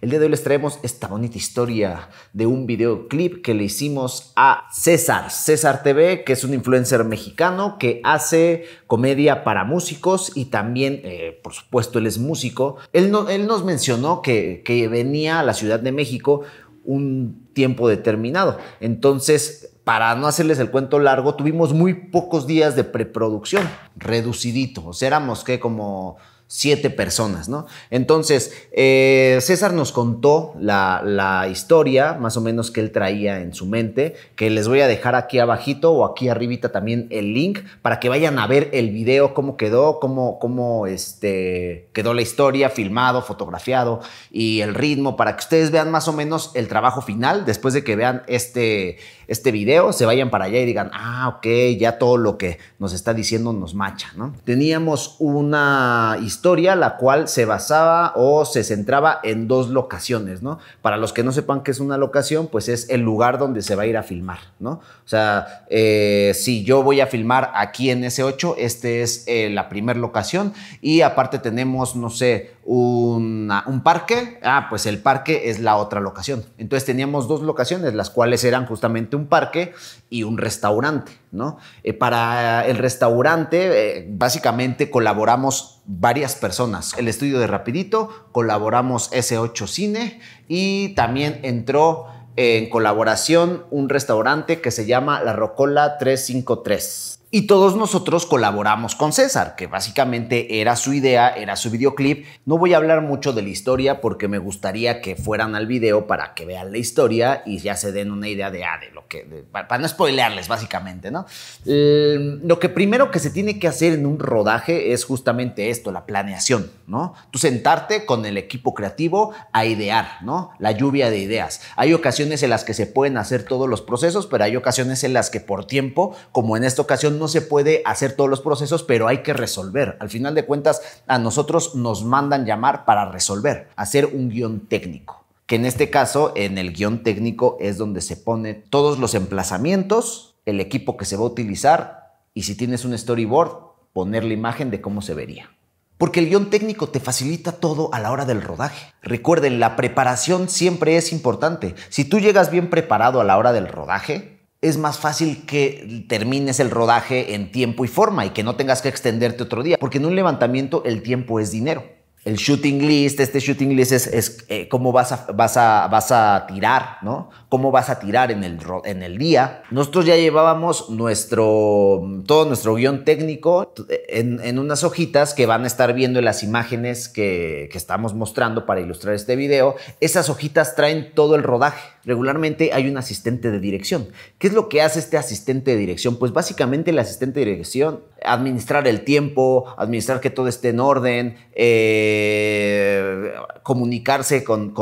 El día de hoy les traemos esta bonita historia de un videoclip que le hicimos a César, César TV, que es un influencer mexicano que hace comedia para músicos y también, eh, por supuesto, él es músico. Él, nos mencionó que, que venía a la Ciudad de México un tiempo determinado. Entonces, para no hacerles el cuento largo, tuvimos muy pocos días de preproducción, reducidito. O sea, éramos que como siete personas, ¿no? Entonces, eh, César nos contó la, historia, más o menos, que él traía en su mente, que les voy a dejar aquí abajito o aquí arribita también el link para que vayan a ver el video, cómo quedó, cómo, cómo este, quedó la historia, filmado, fotografiado y el ritmo, para que ustedes vean más o menos el trabajo final, después de que vean este, este video, se vayan para allá y digan, ah, ok, ya todo lo que nos está diciendo nos macha, ¿no? Teníamos una historia historia la cual se basaba o se centraba en dos locaciones, ¿no? Para los que no sepan qué es una locación, pues es el lugar donde se va a ir a filmar, ¿no? O sea, eh, si yo voy a filmar aquí en S8, esta es eh, la primera locación y aparte tenemos, no sé, un parque, ah, pues el parque es la otra locación. Entonces teníamos dos locaciones, las cuales eran justamente un parque y un restaurante, ¿no? Eh, para el restaurante, básicamente colaboramos varias personas. El estudio de Rapidito, colaboramos S8 Cine y también entró en colaboración un restaurante que se llama La Rocola 353. Y todos nosotros colaboramos con César, que básicamente era su idea, era su videoclip. No voy a hablar mucho de la historia porque me gustaría que fueran al video para que vean la historia y ya se den una idea de, ah, de lo que... para, no spoilearles, básicamente, ¿no? lo que primero que se tiene que hacer en un rodaje es justamente esto, la planeación, ¿no? Tú sentarte con el equipo creativo a idear, ¿no? La lluvia de ideas. Hay ocasiones en las que se pueden hacer todos los procesos, pero hay ocasiones en las que por tiempo, como en esta ocasión, no se puede hacer todos los procesos, pero hay que resolver. Al final de cuentas, a nosotros nos mandan llamar para resolver, hacer un guión técnico que en este caso, en el guión técnico, es donde se pone todos los emplazamientos, el equipo que se va a utilizar y si tienes un storyboard, poner la imagen de cómo se vería. Porque el guión técnico te facilita todo a la hora del rodaje. Recuerden, la preparación siempre es importante. Si tú llegas bien preparado a la hora del rodaje, es más fácil que termines el rodaje en tiempo y forma y que no tengas que extenderte otro día, porque en un levantamiento el tiempo es dinero el shooting list, este shooting list es, eh, cómo vas a, vas, a, vas a tirar, ¿no? Cómo vas a tirar en el, en el día. Nosotros ya llevábamos nuestro, todo nuestro guión técnico eh, en, unas hojitas que van a estar viendo en las imágenes que, que estamos mostrando para ilustrar este video. Esas hojitas traen todo el rodaje. Regularmente hay un asistente de dirección. ¿Qué es lo que hace este asistente de dirección? Pues básicamente el asistente de dirección, administrar el tiempo, administrar que todo esté en orden, eh, comunicarse con,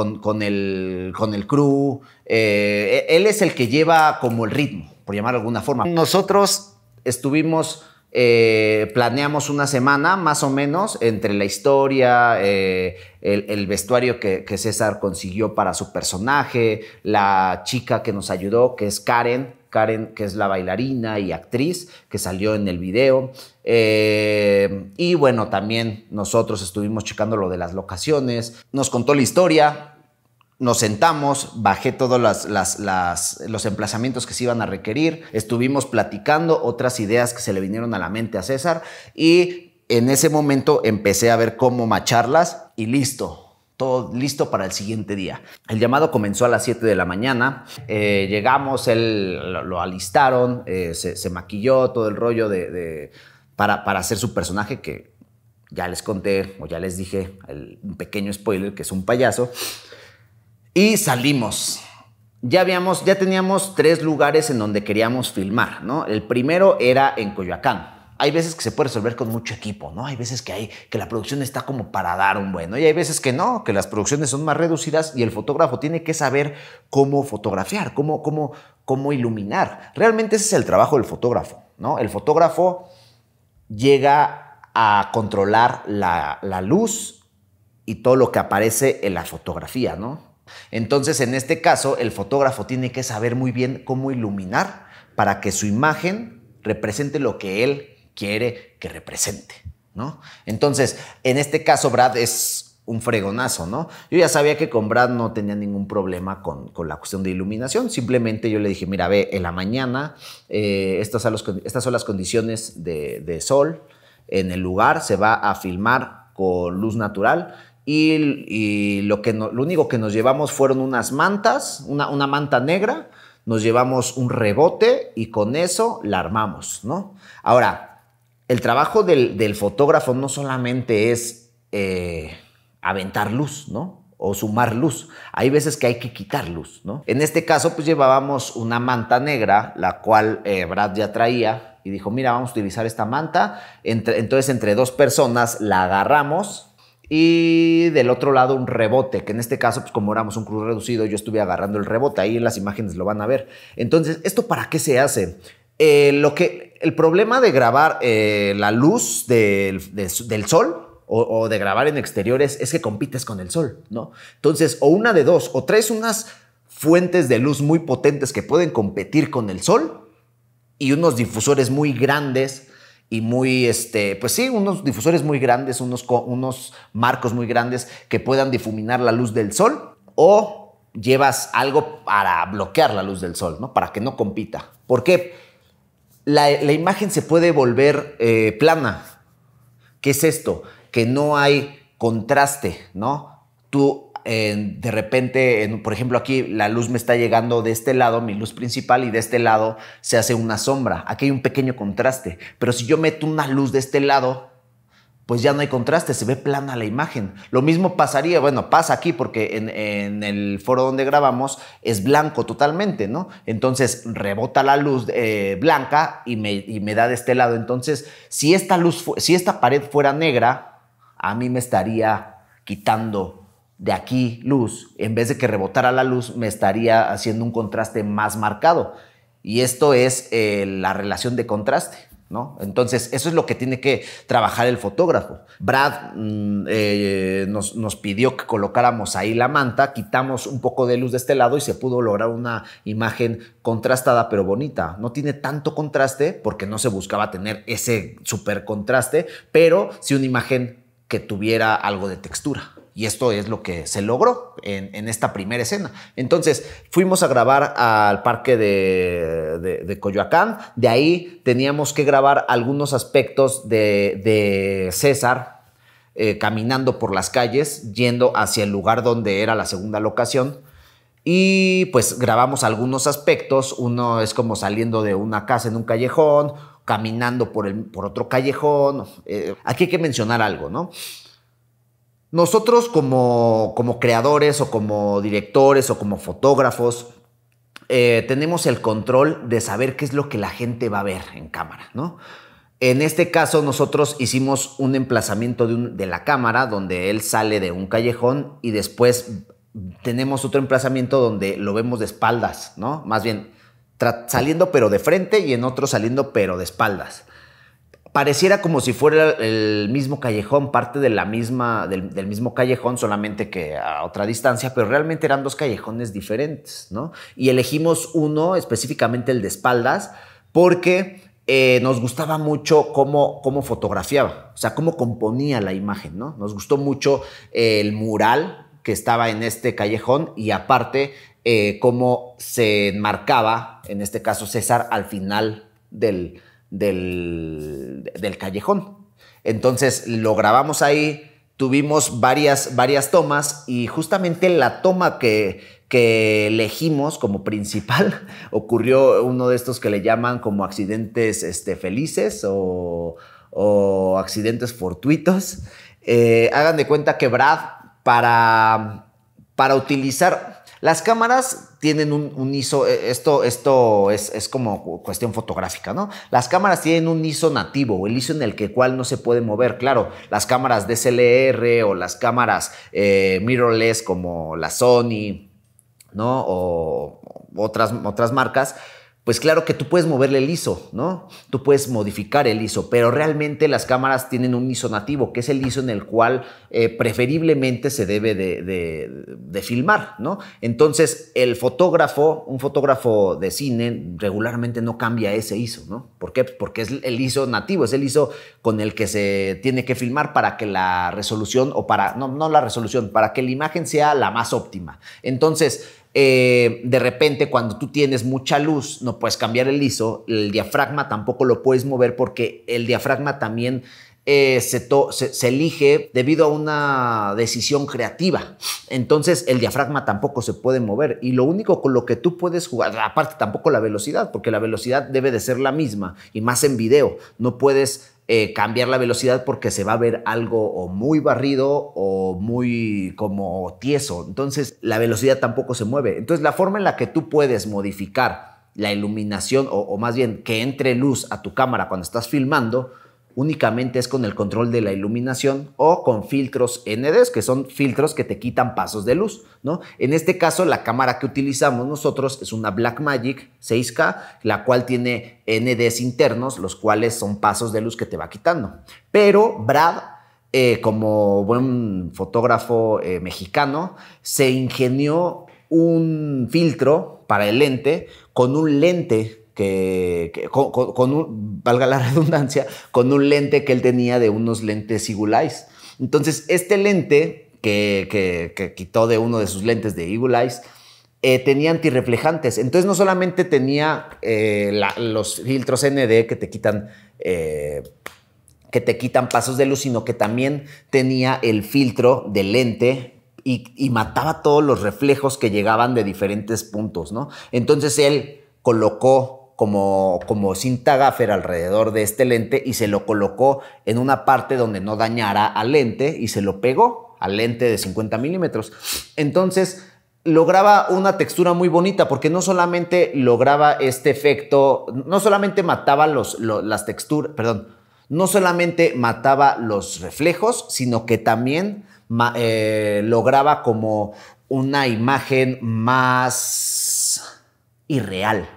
el, con el crew. Eh, e-, él es el que lleva como el ritmo, por llamar de alguna forma. Nosotros estuvimos... Eh, planeamos una semana más o menos entre la historia, el, vestuario que, César consiguió para su personaje, la chica que nos ayudó, que es Karen, Karen, que es la bailarina y actriz que salió en el video. Eh, y bueno, también nosotros estuvimos checando lo de las locaciones. Nos contó la historia, nos sentamos, bajé todos los emplazamientos que se iban a requerir, estuvimos platicando otras ideas que se le vinieron a la mente a César y en ese momento empecé a ver cómo macharlas y listo, todo listo para el siguiente día. El llamado comenzó a las 7 de la mañana, eh, llegamos, él lo, alistaron, eh, se, maquilló todo el rollo de, para, para, hacer su personaje que ya les conté o ya les dije, un pequeño spoiler que es un payaso, y salimos. Ya, habíamos, ya teníamos tres lugares en donde queríamos filmar, ¿no? El primero era en Coyoacán, hay veces que se puede resolver con mucho equipo, ¿no? Hay veces que hay que la producción está como para dar un bueno y hay veces que no, que las producciones son más reducidas y el fotógrafo tiene que saber cómo fotografiar, cómo cómo cómo iluminar. Realmente ese es el trabajo del fotógrafo, ¿no? El fotógrafo llega a controlar la, la luz y todo lo que aparece en la fotografía, ¿no? Entonces, en este caso, el fotógrafo tiene que saber muy bien cómo iluminar para que su imagen represente lo que él quiere que represente, ¿no? Entonces, en este caso, Brad es un fregonazo, ¿no? Yo ya sabía que con Brad no tenía ningún problema con, la cuestión de iluminación, simplemente yo le dije, mira, ve, en la mañana, eh, estas, son estas, son las condiciones de, sol en el lugar, se va a filmar con luz natural y, lo, que no, lo único que nos llevamos fueron unas mantas, una, una, manta negra, nos llevamos un rebote y con eso la armamos, ¿no? Ahora, el trabajo del, fotógrafo no solamente es eh, aventar luz, ¿no? o sumar luz. Hay veces que hay que quitar luz, ¿no? En este caso, pues llevábamos una manta negra, la cual eh, Brad ya traía y dijo, mira, vamos a utilizar esta manta. entonces, entre dos personas la agarramos y del otro lado un rebote, que en este caso, pues como éramos un cruz reducido, yo estuve agarrando el rebote, ahí en las imágenes lo van a ver. Entonces, ¿esto para qué se hace? Eh, lo que, el problema de grabar eh, la luz del sol o, de grabar en exteriores es que compites con el sol, ¿no? Entonces, o una de dos, o tres unas fuentes de luz muy potentes que pueden competir con el sol y unos difusores muy grandes y muy, este, pues sí, unos difusores muy grandes, unos, unos marcos muy grandes que puedan difuminar la luz del sol o llevas algo para bloquear la luz del sol, ¿no? Para que no compita. ¿Por qué? la, imagen se puede volver eh, plana. ¿Qué es esto? Que no hay contraste, ¿no? Tú eh, de repente, por ejemplo, aquí la luz me está llegando de este lado, mi luz principal, y de este lado se hace una sombra. Aquí hay un pequeño contraste. Pero si yo meto una luz de este lado, pues ya no hay contraste, se ve plana la imagen. Lo mismo pasaría, bueno, pasa aquí porque en, el foro donde grabamos es blanco totalmente, ¿no? Entonces rebota la luz eh, blanca y me, da de este lado. Entonces, si esta, luz, si esta pared fuera negra, a mí me estaría quitando de aquí luz. En vez de que rebotara la luz, me estaría haciendo un contraste más marcado. Y esto es eh, la relación de contraste. Entonces, eso es lo que tiene que trabajar el fotógrafo. Brad mm, eh, nos, nos, pidió que colocáramos ahí la manta, quitamos un poco de luz de este lado y se pudo lograr una imagen contrastada pero bonita. No tiene tanto contraste porque no se buscaba tener ese super contraste, pero sí una imagen que tuviera algo de textura. Y esto es lo que se logró en, esta primera escena. Entonces fuimos a grabar al parque de, Coyoacán. De ahí teníamos que grabar algunos aspectos de, César, eh, caminando por las calles, yendo hacia el lugar donde era la segunda locación. Y pues grabamos algunos aspectos. Uno es como saliendo de una casa en un callejón, caminando por, otro callejón. Eh, aquí hay que mencionar algo, ¿no? Nosotros como, como creadores o como directores o como fotógrafos, eh, tenemos el control de saber qué es lo que la gente va a ver en cámara, ¿no? En este caso nosotros hicimos un emplazamiento de, de la cámara donde él sale de un callejón y después tenemos otro emplazamiento donde lo vemos de espaldas, ¿no? Más bien saliendo pero de frente y en otro saliendo pero de espaldas pareciera como si fuera el mismo callejón, parte de la misma, del, mismo callejón, solamente que a otra distancia, pero realmente eran dos callejones diferentes, ¿no? Y elegimos uno, específicamente el de espaldas, porque eh, nos gustaba mucho cómo, cómo fotografiaba, o sea, cómo componía la imagen, ¿no? Nos gustó mucho eh, el mural que estaba en este callejón y aparte eh, cómo se enmarcaba, en este caso César, al final del del, callejón. Entonces lo grabamos ahí, tuvimos varias, varias tomas y justamente la toma que, que elegimos como principal ocurrió uno de estos que le llaman como accidentes este, felices o, o accidentes fortuitos. Eh, hagan de cuenta que Brad para, para utilizar las cámaras tienen un, ISO, eh, esto, esto es, como cuestión fotográfica, ¿no? Las cámaras tienen un ISO nativo, el ISO en el que cual no se puede mover. Claro, las cámaras DSLR o las cámaras eh, mirrorless como la Sony, ¿no? O otras, otras marcas, pues claro que tú puedes moverle el ISO, ¿no? Tú puedes modificar el ISO, pero realmente las cámaras tienen un ISO nativo, que es el ISO en el cual eh, preferiblemente se debe de, de, filmar, ¿no? Entonces, el fotógrafo, un fotógrafo de cine, regularmente no cambia ese ISO, ¿no? ¿Por qué? Porque es el ISO nativo, es el ISO con el que se tiene que filmar para que la resolución, o para, no, no la resolución, para que la imagen sea la más óptima. Entonces, eh, de repente, cuando tú tienes mucha luz, no puedes cambiar el ISO, el diafragma tampoco lo puedes mover porque el diafragma también eh, se, se, elige debido a una decisión creativa. Entonces, el diafragma tampoco se puede mover y lo único con lo que tú puedes jugar, aparte tampoco la velocidad, porque la velocidad debe de ser la misma y más en video, no puedes eh, cambiar la velocidad porque se va a ver algo o muy barrido o muy como tieso. Entonces la velocidad tampoco se mueve. Entonces la forma en la que tú puedes modificar la iluminación o más bien que entre luz a tu cámara cuando estás filmando, únicamente es con el control de la iluminación o con filtros NDs, que son filtros que te quitan pasos de luz, ¿no? En este caso, la cámara que utilizamos nosotros es una Blackmagic 6K, la cual tiene NDs internos, los cuales son pasos de luz que te va quitando. Pero Brad, eh, como buen fotógrafo eh, mexicano, se ingenió un filtro para el lente con un lente que, con, valga la redundancia, con un lente que él tenía de unos lentes Eagle Eyes. Entonces, este lente que, quitó de uno de sus lentes de Eagle Eyes, eh, tenía antirreflejantes. Entonces no solamente tenía eh, los filtros ND que te quitan... Eh, que te quitan pasos de luz, sino que también tenía el filtro de lente y, y mataba todos los reflejos que llegaban de diferentes puntos, ¿no? Entonces él colocó como, cinta gaffer alrededor de este lente y se lo colocó en una parte donde no dañara al lente y se lo pegó al lente de 50 milímetros. Entonces lograba una textura muy bonita porque no solamente lograba este efecto, no solamente mataba los, las texturas, perdón, no solamente mataba los reflejos, sino que también eh, lograba como una imagen más irreal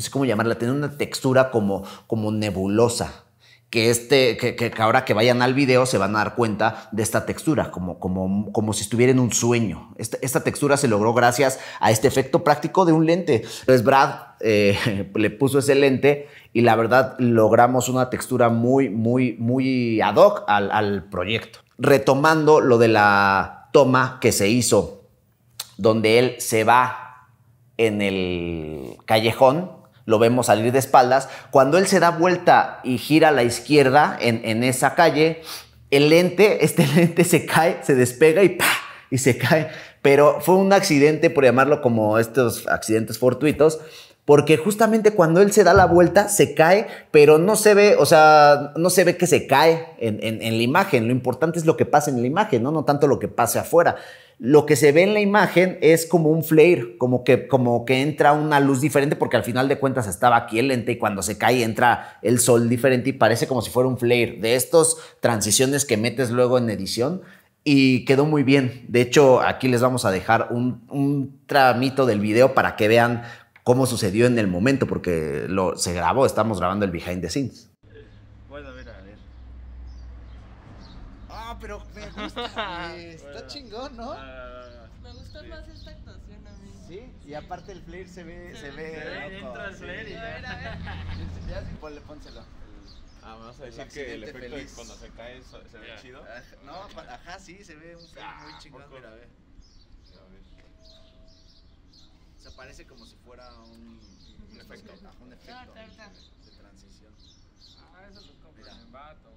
no sé cómo llamarla, tiene una textura como, como nebulosa. Que, este, que, ahora que vayan al video se van a dar cuenta de esta textura, como, como, como si estuviera en un sueño. Esta, textura se logró gracias a este efecto práctico de un lente. Entonces Brad eh, le puso ese lente y la verdad logramos una textura muy, muy, muy ad hoc al proyecto. Retomando lo de la toma que se hizo, donde él se va en el callejón lo vemos salir de espaldas. Cuando él se da vuelta y gira a la izquierda en, esa calle, el lente, este lente se cae, se despega y pa y se cae. Pero fue un accidente, por llamarlo como estos accidentes fortuitos, porque justamente cuando él se da la vuelta, se cae, pero no se ve, o sea, no se ve que se cae en, la imagen. Lo importante es lo que pasa en la imagen, ¿no? No tanto lo que pase afuera lo que se ve en la imagen es como un flare, como que, como que entra una luz diferente, porque al final de cuentas estaba aquí el lente y cuando se cae entra el sol diferente y parece como si fuera un flare de estas transiciones que metes luego en edición. Y quedó muy bien. De hecho, aquí les vamos a dejar un, un tramito del video para que vean cómo sucedió en el momento, porque lo, se grabó, estamos grabando el behind the scenes. pero me gusta. está chingón, ¿no? Ah, ah, ah, me gusta más esta actuación a mí. Sí, y aparte el flair se ve. Se, ve. ¿Entra el flair y Ya, sí, ponle, pónselo. Ah, vamos a decir que el efecto cuando se cae se, ve chido. no, ajá, sí, se ve un flair muy chingón. Mira, a ver. a ver. se parece como si fuera un, efecto, un efecto de transición. Ah, eso lo compra en vato.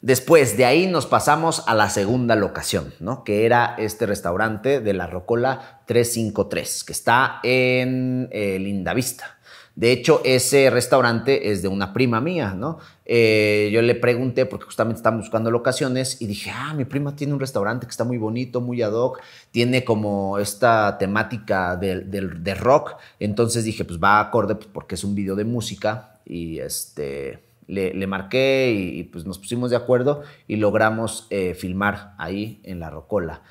Después de ahí nos pasamos a la segunda locación, ¿no? Que era este restaurante de la Rocola 353, que está en eh, Lindavista. De hecho, ese restaurante es de una prima mía, ¿no? Eh, yo le pregunté, porque justamente estamos buscando locaciones, y dije, ah, mi prima tiene un restaurante que está muy bonito, muy ad hoc, tiene como esta temática de, rock, entonces dije, pues va a acorde pues, porque es un video de música, y este, le, marqué y, pues nos pusimos de acuerdo y logramos eh, filmar ahí en la Rocola.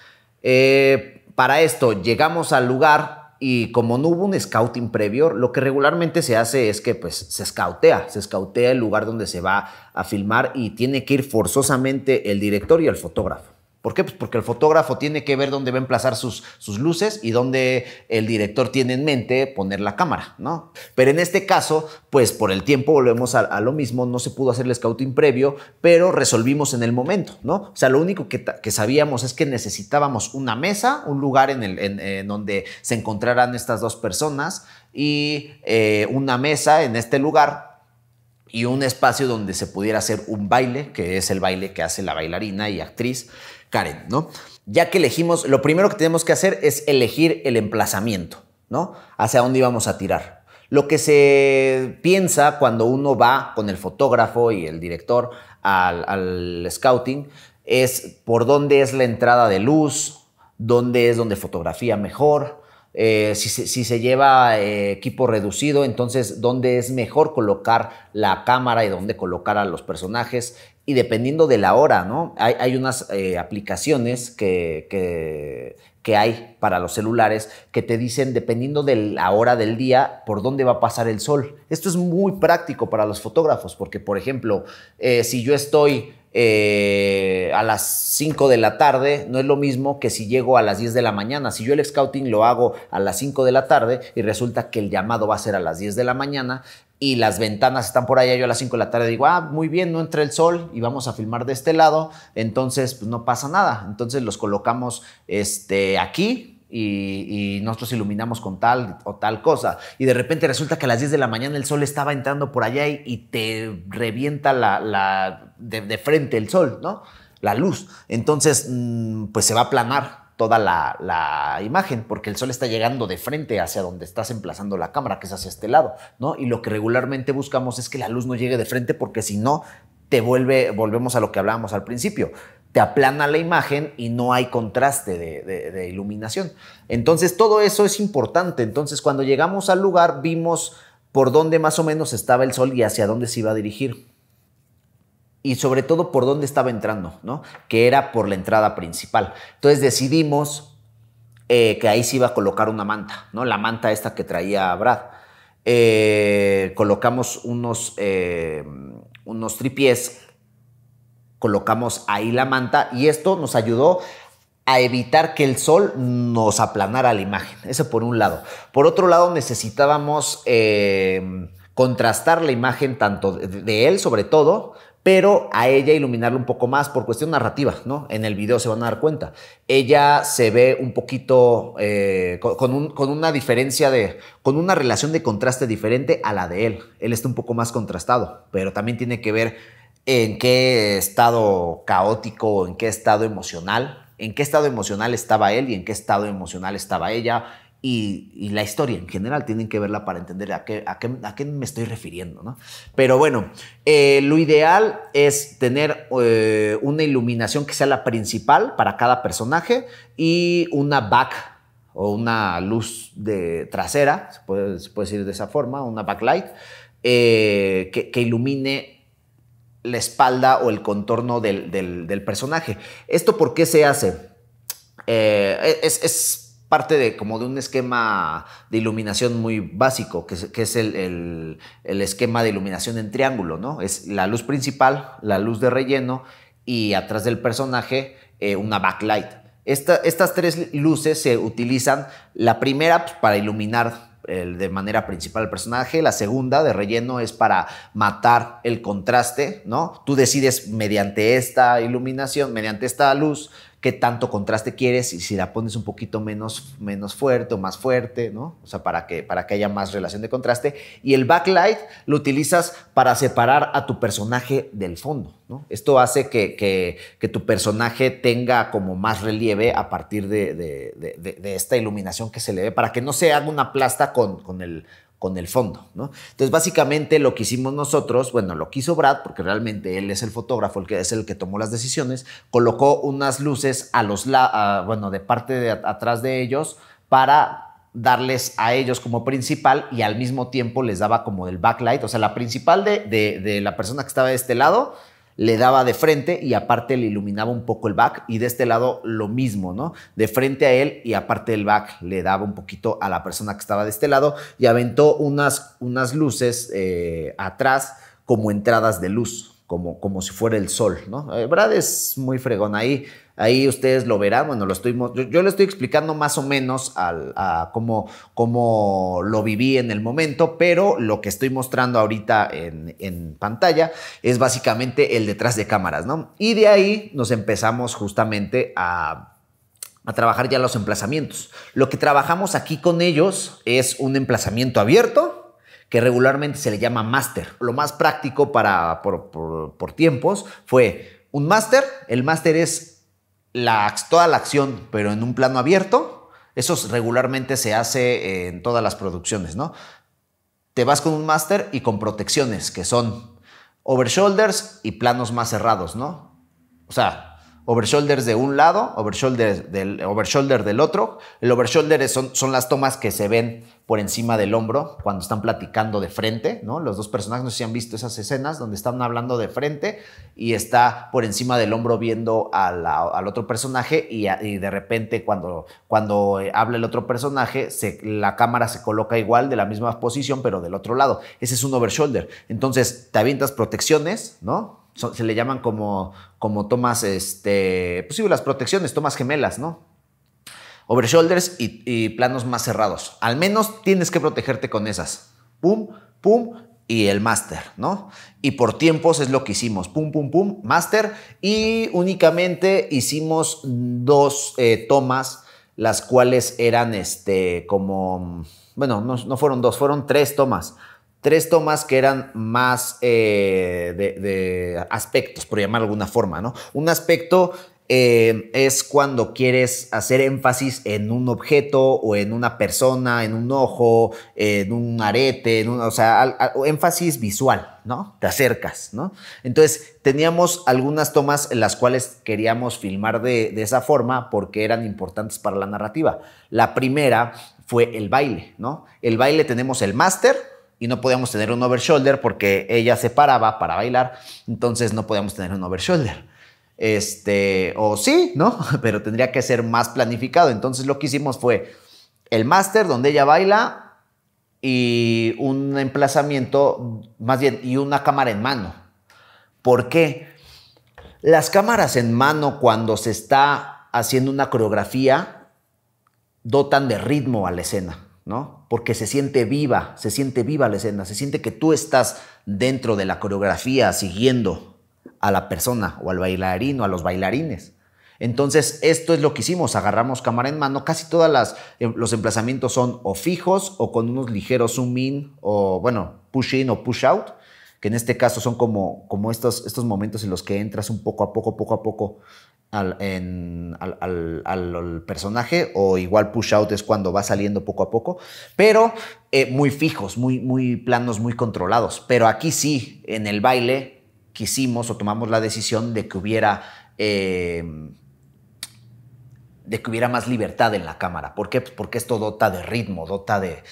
Eh, para esto, llegamos al lugar, y como no hubo un scouting previo, lo que regularmente se hace es que pues se scoutea, se scoutea el lugar donde se va a filmar y tiene que ir forzosamente el director y el fotógrafo. ¿Por qué? Pues porque el fotógrafo tiene que ver dónde va a emplazar sus, luces y dónde el director tiene en mente poner la cámara, ¿no? Pero en este caso, pues por el tiempo volvemos a, lo mismo, no se pudo hacer el scouting previo, pero resolvimos en el momento, ¿no? O sea, lo único que, sabíamos es que necesitábamos una mesa, un lugar en, el, donde se encontraran estas dos personas y eh, una mesa en este lugar y un espacio donde se pudiera hacer un baile, que es el baile que hace la bailarina y actriz. Karen, ¿no? Ya que elegimos, lo primero que tenemos que hacer es elegir el emplazamiento, ¿no? Hacia dónde íbamos a tirar. Lo que se piensa cuando uno va con el fotógrafo y el director al, scouting es por dónde es la entrada de luz, dónde es donde fotografía mejor, eh, si, se lleva eh, equipo reducido, entonces dónde es mejor colocar la cámara y dónde colocar a los personajes, y dependiendo de la hora, ¿no? Hay, unas eh, aplicaciones que, que, hay para los celulares que te dicen, dependiendo de la hora del día, por dónde va a pasar el sol. Esto es muy práctico para los fotógrafos, porque, por ejemplo, eh, si yo estoy eh, a las 5 de la tarde, no es lo mismo que si llego a las 10 de la mañana. Si yo el scouting lo hago a las 5 de la tarde y resulta que el llamado va a ser a las 10 de la mañana, y las ventanas están por allá. Yo a las 5 de la tarde digo, ah, muy bien, no entra el sol y vamos a filmar de este lado. Entonces, pues no pasa nada. Entonces los colocamos este, aquí. Y, y nosotros iluminamos con tal o tal cosa. Y de repente resulta que a las 10 de la mañana el sol estaba entrando por allá y, te revienta la, de, frente el sol, ¿no? La luz. Entonces, mm, pues se va a aplanar toda la, imagen, porque el sol está llegando de frente hacia donde estás emplazando la cámara, que es hacia este lado, ¿no? Y lo que regularmente buscamos es que la luz no llegue de frente, porque si no, te vuelve, volvemos a lo que hablábamos al principio, te aplana la imagen y no hay contraste de, de iluminación. Entonces, todo eso es importante. Entonces, cuando llegamos al lugar, vimos por dónde más o menos estaba el sol y hacia dónde se iba a dirigir y sobre todo por dónde estaba entrando, ¿no? Que era por la entrada principal. Entonces decidimos eh, que ahí se iba a colocar una manta, ¿no? La manta esta que traía Brad. Eh, colocamos unos, eh, unos colocamos ahí la manta y esto nos ayudó a evitar que el sol nos aplanara la imagen. Eso por un lado. Por otro lado, necesitábamos eh, contrastar la imagen tanto de él, sobre todo, pero a ella iluminarlo un poco más por cuestión narrativa, ¿no? En el video se van a dar cuenta. Ella se ve un poquito eh, con, una diferencia de, con una relación de contraste diferente a la de él. Él está un poco más contrastado, pero también tiene que ver en qué estado caótico, en qué estado emocional, en qué estado emocional estaba él y en qué estado emocional estaba ella, y, la historia en general. Tienen que verla para entender a qué, a me estoy refiriendo. ¿no? Pero bueno, eh, lo ideal es tener eh, una iluminación que sea la principal para cada personaje y una back o una luz de trasera, se puede, decir de esa forma, una backlight, eh, que, ilumine la espalda o el contorno del, personaje. ¿Esto por qué se hace? es, parte de como de un esquema de iluminación muy básico, que es, el, el, esquema de iluminación en triángulo, ¿no? Es la luz principal, la luz de relleno y atrás del personaje eh, una backlight. estas tres luces se utilizan, la primera pues, para iluminar eh, de manera principal el personaje. La segunda, de relleno, es para matar el contraste, ¿no? Tú decides mediante esta iluminación, mediante esta luz, qué tanto contraste quieres y si la pones un poquito menos, menos fuerte o más fuerte, ¿no? O sea, para que, para que haya más relación de contraste. Y el backlight lo utilizas para separar a tu personaje del fondo, ¿no? Esto hace que, tu personaje tenga como más relieve a partir de, esta iluminación que se le ve, para que no se haga una plasta con, con el con el fondo, ¿no? Entonces, básicamente lo que hicimos nosotros, bueno, lo quiso Brad, porque realmente él es el fotógrafo, el que es el que tomó las decisiones, colocó unas luces a los, la bueno, de parte de atrás de ellos para darles a ellos como principal y al mismo tiempo les daba como el backlight, o sea, la principal de, de, de, la persona que estaba de este lado le daba de frente y aparte le iluminaba un poco el back y de este lado lo mismo, ¿no? De frente a él y aparte el back le daba un poquito a la persona que estaba de este lado y aventó unas, unas luces eh, atrás como entradas de luz. Como, como si fuera el sol, ¿no? Brad es muy fregón ahí. Ahí ustedes lo verán, bueno, lo estoy, yo, le estoy explicando más o menos cómo, lo viví en el momento, pero lo que estoy mostrando ahorita en, pantalla es básicamente el detrás de cámaras, ¿no? Y de ahí nos empezamos justamente a, trabajar ya los emplazamientos. Lo que trabajamos aquí con ellos es un emplazamiento abierto, que regularmente se le llama máster. Lo más práctico para, por, por tiempos fue un máster. El máster es la, toda la acción, pero en un plano abierto, eso regularmente se hace en todas las producciones, ¿no? Te vas con un máster y con protecciones, que son overshoulders y planos más cerrados, ¿no? O sea, overshoulders de un lado, overshoulders del, overshoulder del otro. El overshoulder son, son las tomas que se ven por encima del hombro cuando están platicando de frente, ¿no? Los dos personajes, no sé si han visto esas escenas donde están hablando de frente y está por encima del hombro viendo al otro personaje y, de repente cuando, cuando eh, habla el otro personaje, se, la cámara se coloca igual de la misma posición pero del otro lado. Ese es un over shoulder. Entonces te avientas protecciones, ¿no? se le llaman como, como tomas, este, pues sí, las protecciones, tomas gemelas, ¿no? over shoulders y, planos más cerrados. Al menos tienes que protegerte con esas. Pum, pum, y el máster, ¿no? Y por tiempos es lo que hicimos, pum, pum, pum, máster, y únicamente hicimos dos eh, tomas, las cuales eran este, como, bueno, no, fueron dos, fueron tres tomas, tres tomas que eran más eh, de, de, aspectos, por llamar de alguna forma, ¿no? Un aspecto eh, es cuando quieres hacer énfasis en un objeto o en una persona, en un ojo, en un arete, en o sea, énfasis visual, ¿no? Te acercas, ¿no? Entonces, teníamos algunas tomas en las cuales queríamos filmar de, de esa forma porque eran importantes para la narrativa. La primera fue el baile, ¿no? El baile tenemos el máster, y no podíamos tener un overshoulder porque ella se paraba para bailar, entonces no podíamos tener un overshoulder. Este, o sí, ¿no? Pero tendría que ser más planificado. Entonces lo que hicimos fue el máster donde ella baila y un emplazamiento, más bien, y una cámara en mano. ¿Por qué? Las cámaras en mano cuando se está haciendo una coreografía dotan de ritmo a la escena, ¿no? Porque se siente viva, se siente viva la escena, se siente que tú estás dentro de la coreografía siguiendo a la persona o al bailarín o a los bailarines. Entonces, esto es lo que hicimos, agarramos cámara en mano, casi todos eh, los emplazamientos son o fijos o con unos ligeros zoom in o, bueno, push in o push out, que en este caso son como, como estos, estos momentos en los que entras un poco a poco, poco a poco al, personaje o igual push out es cuando va saliendo poco a poco, pero eh, muy fijos, muy, muy planos, muy controlados. Pero aquí sí, en el baile, quisimos o tomamos la decisión de que hubiera... Eh, de que hubiera más libertad en la cámara. ¿Por qué? Pues porque esto dota de ritmo, dota de,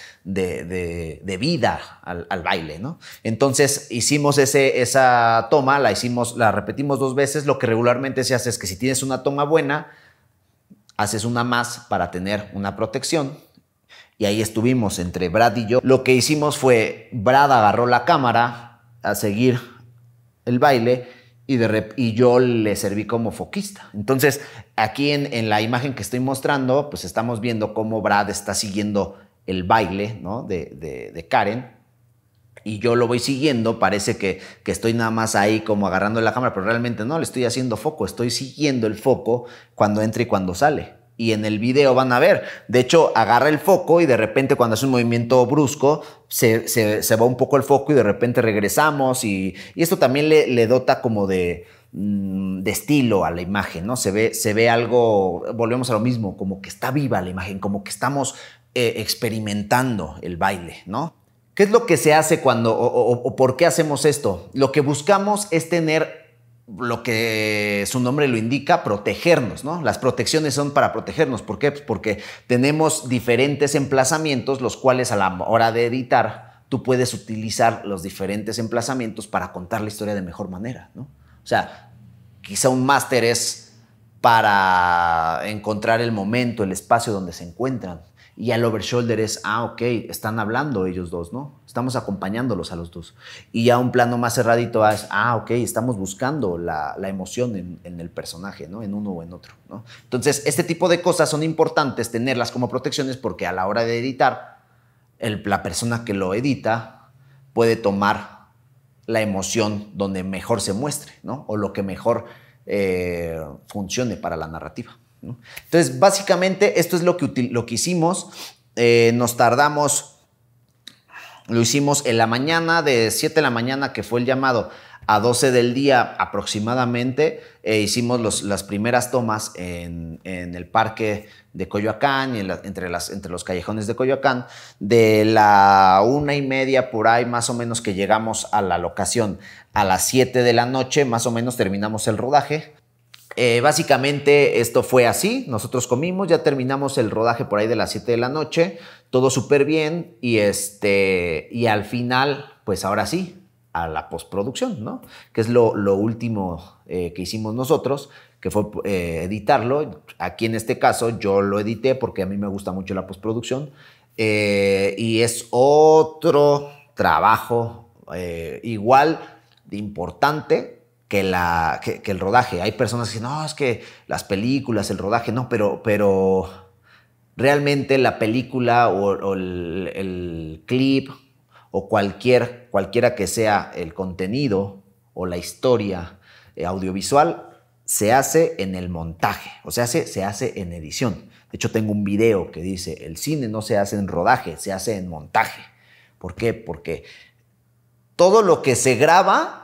vida al, baile, ¿no? Entonces hicimos ese, esa toma, la hicimos, la repetimos dos veces. Lo que regularmente se hace es que si tienes una toma buena, haces una más para tener una protección. Y ahí estuvimos entre Brad y yo. Lo que hicimos fue, Brad agarró la cámara a seguir el baile y, yo le serví como foquista. Entonces, aquí en, la imagen que estoy mostrando, pues estamos viendo cómo Brad está siguiendo el baile de, Karen y yo lo voy siguiendo, parece que, que, estoy nada más ahí como agarrando la cámara, pero realmente no, le estoy haciendo foco, estoy siguiendo el foco cuando entra y cuando sale y en el video van a ver. De hecho, agarra el foco y de repente cuando hace un movimiento brusco, se, va un poco el foco y de repente regresamos y, esto también le, dota como mm, de, estilo a la imagen, ¿no? Se ve, se ve algo, volvemos a lo mismo, como que está viva la imagen, como que estamos eh, experimentando el baile, ¿no? ¿Qué es lo que se hace cuando o por qué hacemos esto? Lo que buscamos es tener lo que su nombre lo indica, protegernos, ¿no? Las protecciones son para protegernos. ¿Por qué? Pues porque tenemos diferentes emplazamientos, los cuales a la hora de editar, tú puedes utilizar los diferentes emplazamientos para contar la historia de mejor manera, ¿no? O sea, quizá un máster es para encontrar el momento, el espacio donde se encuentran. Y al overshoulder es, ah, ok, están hablando ellos dos, ¿no? Estamos acompañándolos a los dos. Y ya un plano más cerradito es, ah, ok, estamos buscando la, la emoción en, en, el personaje, ¿no? En uno o en otro, ¿no? Entonces, este tipo de cosas son importantes tenerlas como protecciones porque a la hora de editar, el, la persona que lo edita puede tomar la emoción donde mejor se muestre, ¿no? O lo que mejor eh, funcione para la narrativa. Entonces, básicamente, esto es lo que, lo que hicimos. Eh, nos tardamos lo hicimos en la mañana, de 7 de la mañana que fue el llamado a 12 del día aproximadamente, eh, hicimos las primeras tomas en, el parque de Coyoacán, y entre, las, entre los callejones de Coyoacán, de la una y media por ahí más o menos que llegamos a la locación. A las 7 de la noche más o menos terminamos el rodaje eh, básicamente esto fue así, nosotros comimos, ya terminamos el rodaje por ahí de las 7 de la noche, todo súper bien y, este, y al final, pues ahora sí, a la postproducción, ¿no? Que es lo, último eh, que hicimos nosotros, que fue eh, editarlo. Aquí en este caso yo lo edité porque a mí me gusta mucho la postproducción y es otro trabajo igual de importante que, la, el rodaje. Hay personas que dicen, no, es que las películas, el rodaje, no, pero, pero realmente la película o, el, clip o cualquier, cualquiera que sea el contenido o la historia eh, audiovisual se hace en el montaje, o sea, se, se hace en edición. De hecho, tengo un video que dice, el cine no se hace en rodaje, se hace en montaje. ¿Por qué? Porque todo lo que se graba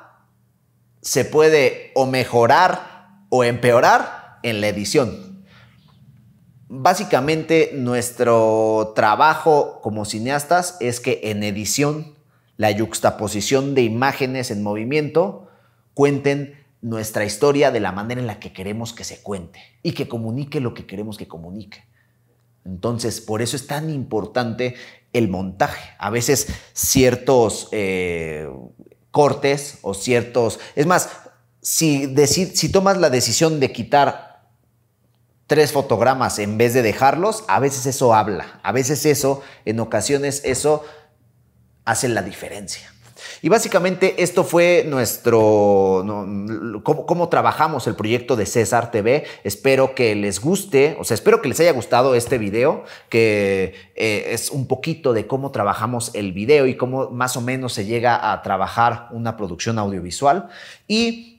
se puede o mejorar o empeorar en la edición. Básicamente nuestro trabajo como cineastas es que en edición la yuxtaposición de imágenes en movimiento cuenten nuestra historia de la manera en la que queremos que se cuente y que comunique lo que queremos que comunique. Entonces, por eso es tan importante el montaje. A veces ciertos eh, cortes o ciertos... Es más, si, si tomas la decisión de quitar tres fotogramas en vez de dejarlos, a veces eso habla, a veces eso, en ocasiones eso hace la diferencia. Y básicamente esto fue nuestro, cómo, trabajamos el proyecto de César TV. Espero que les guste, o sea, espero que les haya gustado este video, que eh, es un poquito de cómo trabajamos el video y cómo más o menos se llega a trabajar una producción audiovisual. Y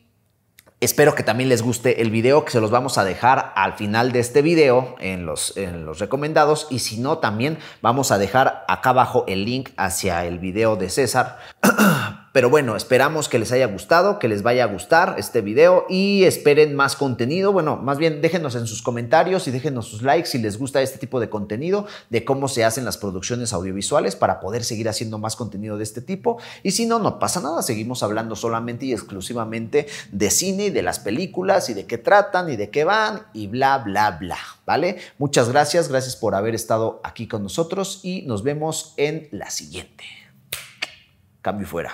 Espero que también les guste el video, que se los vamos a dejar al final de este video en los, los recomendados. Y si no, también vamos a dejar acá abajo el link hacia el video de César Pero bueno, esperamos que les haya gustado, que les vaya a gustar este video y esperen más contenido. Bueno, más bien déjenos en sus comentarios y déjenos sus likes si les gusta este tipo de contenido, de cómo se hacen las producciones audiovisuales para poder seguir haciendo más contenido de este tipo. Y si no, no pasa nada, seguimos hablando solamente y exclusivamente de cine y de las películas y de qué tratan y de qué van y bla, bla, bla. ¿Vale? Muchas gracias, gracias por haber estado aquí con nosotros y nos vemos en la siguiente. Cambio fuera.